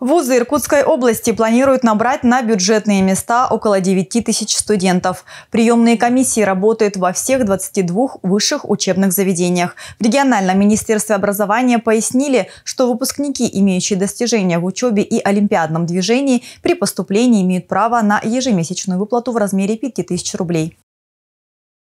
Вузы Иркутской области планируют набрать на бюджетные места около 9 тысяч студентов. Приемные комиссии работают во всех 22 высших учебных заведениях. В региональном министерстве образования пояснили, что выпускники, имеющие достижения в учебе и олимпиадном движении, при поступлении имеют право на ежемесячную выплату в размере 5 тысяч рублей.